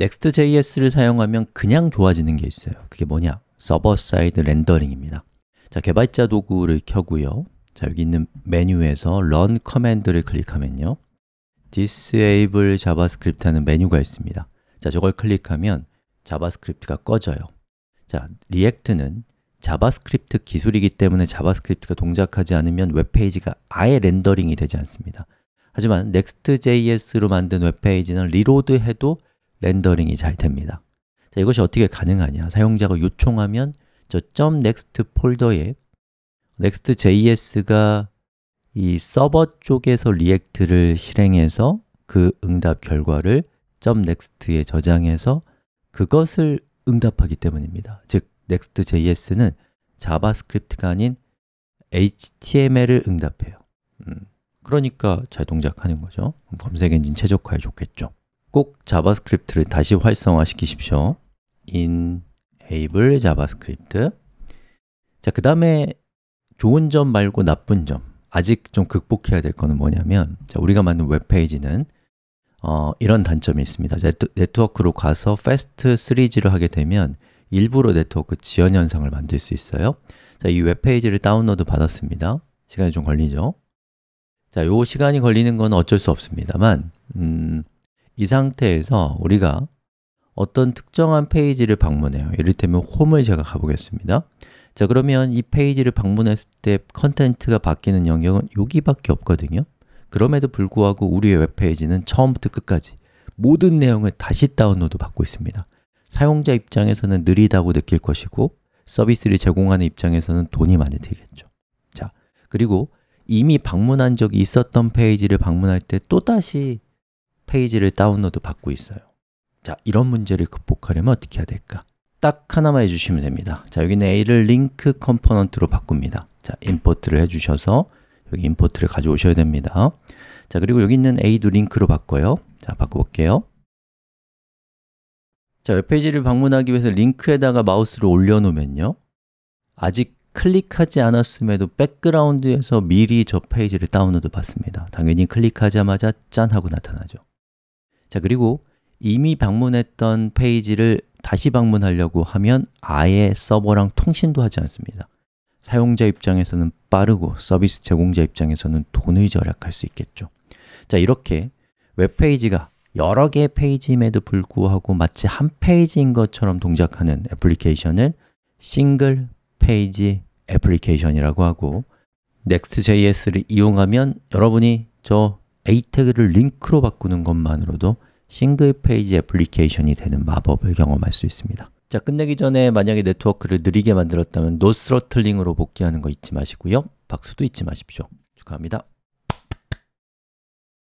Next.js를 사용하면 그냥 좋아지는 게 있어요 그게 뭐냐? 서버 사이드 렌더링입니다 자, 개발자 도구를 켜고요 자, 여기 있는 메뉴에서 Run 커맨드를 클릭하면요 Disable JavaScript 하는 메뉴가 있습니다 자, 저걸 클릭하면 자바스크립트가 꺼져요 자, 리액트는 자바스크립트 기술이기 때문에 자바스크립트가 동작하지 않으면 웹페이지가 아예 렌더링이 되지 않습니다 하지만 Next.js로 만든 웹페이지는 리로드해도 렌더링이 잘 됩니다. 자, 이것이 어떻게 가능하냐? 사용자가 요청하면 저 .next 폴더에 next.js가 이 서버 쪽에서 리액트를 실행해서 그 응답 결과를 .next에 저장해서 그것을 응답하기 때문입니다. 즉, next.js는 자바스크립트가 아닌 HTML을 응답해요. 음, 그러니까 잘 동작하는 거죠. 검색 엔진 최적화에 좋겠죠. 꼭 자바스크립트를 다시 활성화시키십시오. enable javascript 자, 그 다음에 좋은 점 말고 나쁜 점 아직 좀 극복해야 될 거는 뭐냐면 자, 우리가 만든 웹페이지는 어, 이런 단점이 있습니다. 네트, 네트워크로 가서 fast 3G를 하게 되면 일부러 네트워크 지연 현상을 만들 수 있어요. 자, 이 웹페이지를 다운로드 받았습니다. 시간이 좀 걸리죠? 자, 요 시간이 걸리는 건 어쩔 수 없습니다만 음, 이 상태에서 우리가 어떤 특정한 페이지를 방문해요 이를테면 홈을 제가 가보겠습니다 자 그러면 이 페이지를 방문했을 때 컨텐츠가 바뀌는 영역은 여기밖에 없거든요 그럼에도 불구하고 우리의 웹페이지는 처음부터 끝까지 모든 내용을 다시 다운로드 받고 있습니다 사용자 입장에서는 느리다고 느낄 것이고 서비스를 제공하는 입장에서는 돈이 많이 들겠죠 자, 그리고 이미 방문한 적이 있었던 페이지를 방문할 때 또다시 페이지를 다운로드 받고 있어요 자, 이런 문제를 극복하려면 어떻게 해야 될까? 딱 하나만 해주시면 됩니다 자, 여기는 A를 링크 컴포넌트로 바꿉니다 자, 임포트를 해주셔서 여기 임포트를 가져오셔야 됩니다 자, 그리고 여기 있는 A도 링크로 바꿔요 자, 바꿔볼게요 자, 웹페이지를 방문하기 위해서 링크에다가 마우스를 올려놓으면요 아직 클릭하지 않았음에도 백그라운드에서 미리 저 페이지를 다운로드 받습니다 당연히 클릭하자마자 짠 하고 나타나죠 자, 그리고 이미 방문했던 페이지를 다시 방문하려고 하면 아예 서버랑 통신도 하지 않습니다. 사용자 입장에서는 빠르고 서비스 제공자 입장에서는 돈을 절약할 수 있겠죠. 자, 이렇게 웹페이지가 여러 개의 페이지임에도 불구하고 마치 한 페이지인 것처럼 동작하는 애플리케이션을 싱글 페이지 애플리케이션이라고 하고 Next.js를 이용하면 여러분이 저 a 태그를 링크로 바꾸는 것만으로도 싱글 페이지 애플리케이션이 되는 마법을 경험할 수 있습니다. 자, 끝내기 전에 만약에 네트워크를 느리게 만들었다면 노스러틀링으로 복귀하는 거 잊지 마시고요. 박수도 잊지 마십시오. 축하합니다.